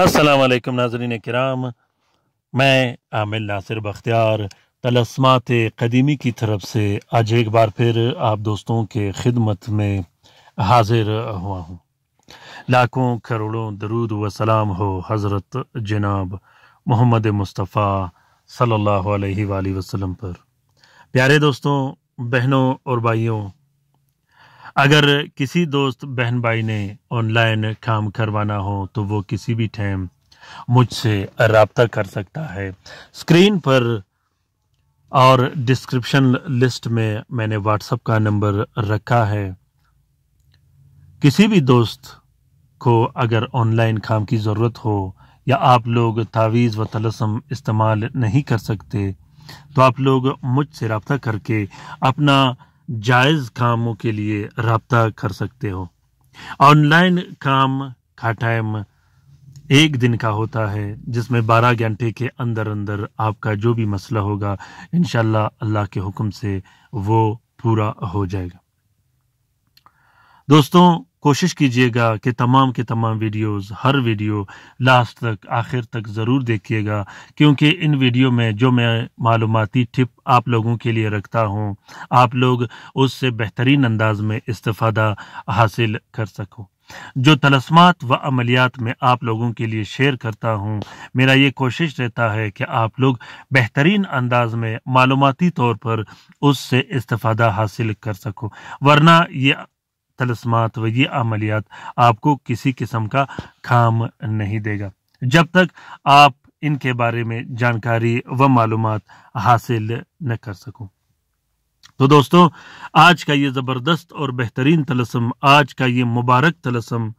असलकम नाजरीन कराम मैं आमिल नासिर बख्तियार तलस्मात कदीमी की तरफ से आज एक बार फिर आप दोस्तों के खिदमत में हाजिर हुआ हूँ लाखों करोड़ों दरूद व सलाम हो हज़रत जनाब मोहम्मद मुस्तफ़ा सल्लल्लाहु अलैहि वसल्लम पर प्यारे दोस्तों बहनों और भाइयों अगर किसी दोस्त बहन भाई ने ऑनलाइन काम करवाना हो तो वो किसी भी टाइम मुझसे रबता कर सकता है स्क्रीन पर और डिस्क्रिप्शन लिस्ट में मैंने व्हाट्सएप का नंबर रखा है किसी भी दोस्त को अगर ऑनलाइन काम की ज़रूरत हो या आप लोग तावीज़ व तलसम इस्तेमाल नहीं कर सकते तो आप लोग मुझसे रबता करके अपना जायज़ कामों के लिए रबता कर सकते हो ऑनलाइन काम का टाइम एक दिन का होता है जिसमें बारह घंटे के अंदर अंदर आपका जो भी मसला होगा इन अल्लाह के हुक्म से वो पूरा हो जाएगा दोस्तों कोशिश कीजिएगा कि तमाम के तमाम वीडियोस हर वीडियो लास्ट तक आखिर तक ज़रूर देखिएगा क्योंकि इन वीडियो में जो मैं मालूमती टिप आप लोगों के लिए रखता हूँ आप लोग उससे बेहतरीन अंदाज में इस्ता हासिल कर सको जो तलस्मात व अमलियात में आप लोगों के लिए शेयर करता हूँ मेरा ये कोशिश रहता है कि आप लोग बेहतरीन अंदाज में मालूमती तौर पर उससे इस्ता हासिल कर सको वरना ये तलस्मात व ये अमलियात आपको किसी किस्म का खाम नहीं देगा जब तक आप इनके बारे में जानकारी व मालूम हासिल न कर सकूं तो दोस्तों आज का ये ज़बरदस्त और बेहतरीन तलस्म आज का ये मुबारक तलसम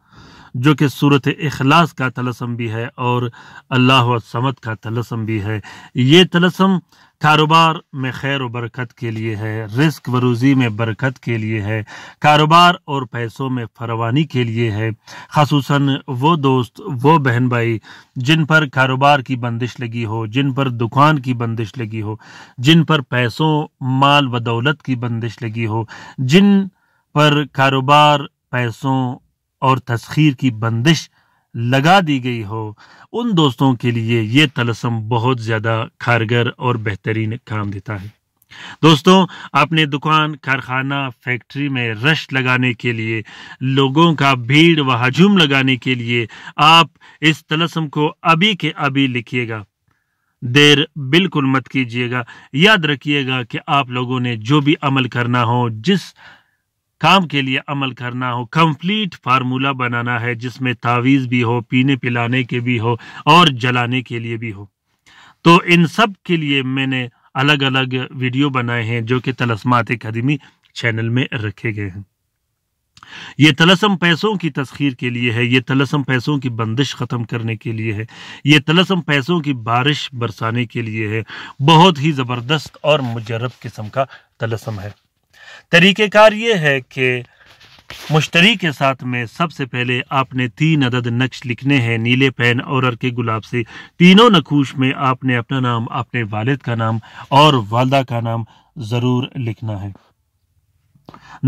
जो कि सूरत अखलास का तलसम भी है और अल्लाह समत का तलसम भी है ये तलसम कारोबार में खैर बरकत के लिए है रिस्क व रोज़ी में बरकत के लिए है कारोबार और पैसों में फरवानी के लिए है खसूस वो दोस्त वो बहन भाई जिन पर कारोबार की बंदिश लगी हो जिन पर दुकान की बंदिश लगी हो जिन पर पैसों माल व दौलत की बंदिश लगी हो जिन पर कारोबार पैसों और तस्खीर की बंदिश लगा दी गई हो उन दोस्तों के लिए ये तलसम बहुत ज़्यादा कारगर और बेहतरीन काम देता है दोस्तों अपने दुकान कारखाना फैक्ट्री में रश लगाने के लिए लोगों का भीड़ व हजूम लगाने के लिए आप इस तलसम को अभी के अभी लिखिएगा देर बिल्कुल मत कीजिएगा याद रखिएगा कि आप लोगों ने जो भी अमल करना हो जिस काम के लिए अमल करना हो कंप्लीट फार्मूला बनाना है जिसमें तावीज़ भी हो पीने पिलाने के भी हो और जलाने के लिए भी हो तो इन सब के लिए मैंने अलग अलग वीडियो बनाए हैं जो कि तलस्मात अकादमी चैनल में रखे गए हैं ये तलसम पैसों की तस्खीर के लिए है ये तलसम पैसों की बंदिश ख़त्म करने के लिए है ये तलसम पैसों की बारिश बरसाने के लिए है बहुत ही ज़बरदस्त और मुजरब किस्म का तलसम है तरीक़ेकार ये है कि मुश्तरी के साथ में सबसे पहले आपने तीन अदद नक्श लिखने हैं नीले पेन और के गुलाब से तीनों नकूश में आपने अपना नाम अपने वालिद का नाम और वालदा का नाम ज़रूर लिखना है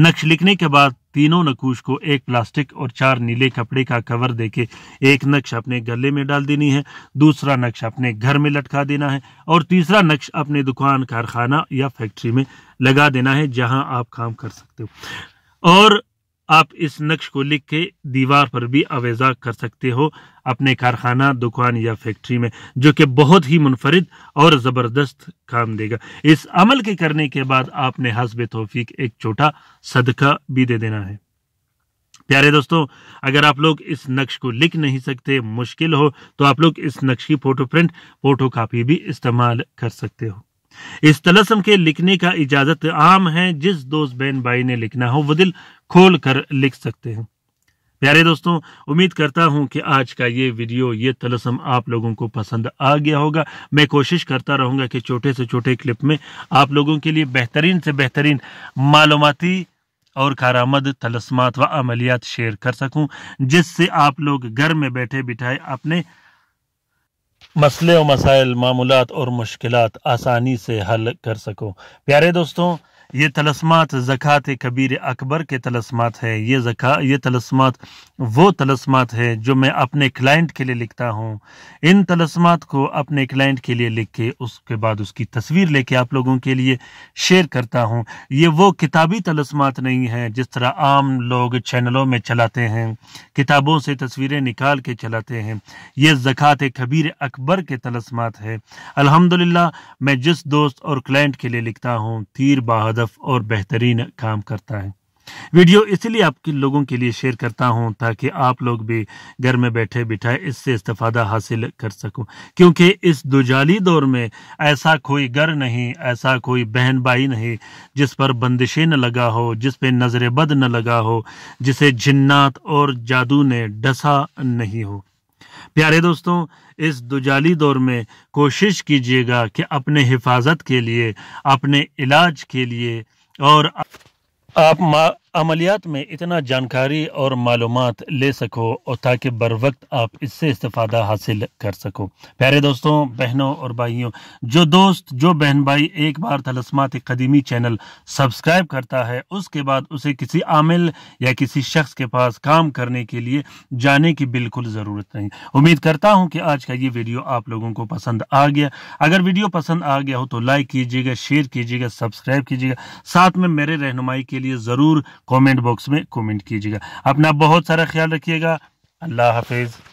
नक्श लिखने के बाद तीनों नकूश को एक प्लास्टिक और चार नीले कपड़े का कवर देके एक नक्श अपने गले में डाल देनी है दूसरा नक्श अपने घर में लटका देना है और तीसरा नक्श अपने दुकान कारखाना या फैक्ट्री में लगा देना है जहां आप काम कर सकते हो और आप इस नक्श को लिख के दीवार पर भी आवेजा कर सकते हो अपने कारखाना दुकान या फैक्ट्री में जो कि बहुत ही मुनफरद और ज़बरदस्त काम देगा इस अमल के करने के बाद आपने हसब तोफीक एक छोटा सदका भी दे देना है प्यारे दोस्तों अगर आप लोग इस नक्श को लिख नहीं सकते मुश्किल हो तो आप लोग इस नक्श की फोटो प्रिंट फोटो कापी भी इस्तेमाल कर सकते हो इस तलसम के लिखने का इजाजत आम है जिस दोस्त बहन भाई ने लिखना हो वो दिल खोल कर लिख सकते हैं प्यारे दोस्तों उम्मीद करता हूं कि आज का ये वीडियो ये तलसम आप लोगों को पसंद आ गया होगा मैं कोशिश करता रहूंगा कि छोटे से छोटे क्लिप में आप लोगों के लिए बेहतरीन से बेहतरीन मालूमती और कारामद तलसमात व अमलियात शेयर कर सकूं जिससे आप लोग घर में बैठे बिठाए अपने मसले व मसाइल मामूलत और मुश्किल आसानी से हल कर सको प्यारे दोस्तों ये तलस्मात जक़ात कबीर अकबर के तलस्मात है ये जक़ा ये तलस्मात वो तलस्मात है जो मैं अपने क्लाइंट के लिए लिखता हूँ इन तलस्मात को अपने क्लाइंट के लिए लिख के उसके बाद उसकी तस्वीर लेके आप लोगों के लिए शेयर करता हूँ ये वो किताबी तलस्मात नहीं है जिस तरह आम लोग चैनलों में चलाते हैं किताबों से तस्वीरें निकाल के चलाते हैं ये जक़ात कबीर अकबर के तलस्मात है अलहमदिल्ला मैं जिस दोस्त और क्लाइंट के लिए लिखता हूँ तीर बहादुर हदफ और बेहतरीन काम करता है वीडियो इसलिए आपके लोगों के लिए शेयर करता हूं ताकि आप लोग भी घर में बैठे बिठाए इससे इस्तेफादा हासिल कर सको क्योंकि इस दुजाली दौर में ऐसा कोई घर नहीं ऐसा कोई बहन भाई नहीं जिस पर बंदिशें न लगा हो जिस पे नजरबद न लगा हो जिसे जिन्नात और जादू ने डसा नहीं हो प्यारे दोस्तों इस दुजाली दौर में कोशिश कीजिएगा कि अपने हिफाजत के लिए अपने इलाज के लिए और आप अमलियात में इतना जानकारी और मालूम ले सको और ताकि बर वक्त आप इससे इस्ता हासिल कर सको प्यारे दोस्तों बहनों और भाइयों जो दोस्त जो बहन भाई एक बार तलस्मात कदीमी चैनल सब्सक्राइब करता है उसके बाद उसे किसी आमिल या किसी शख्स के पास काम करने के लिए जाने की बिल्कुल ज़रूरत नहीं उम्मीद करता हूँ कि आज का ये वीडियो आप लोगों को पसंद आ गया अगर वीडियो पसंद आ गया हो तो लाइक कीजिएगा शेयर कीजिएगा सब्सक्राइब कीजिएगा साथ में मेरे रहनुमाई के लिए ज़रूर कमेंट बॉक्स में कमेंट कीजिएगा अपना बहुत सारा ख्याल रखिएगा अल्लाह हाफिज़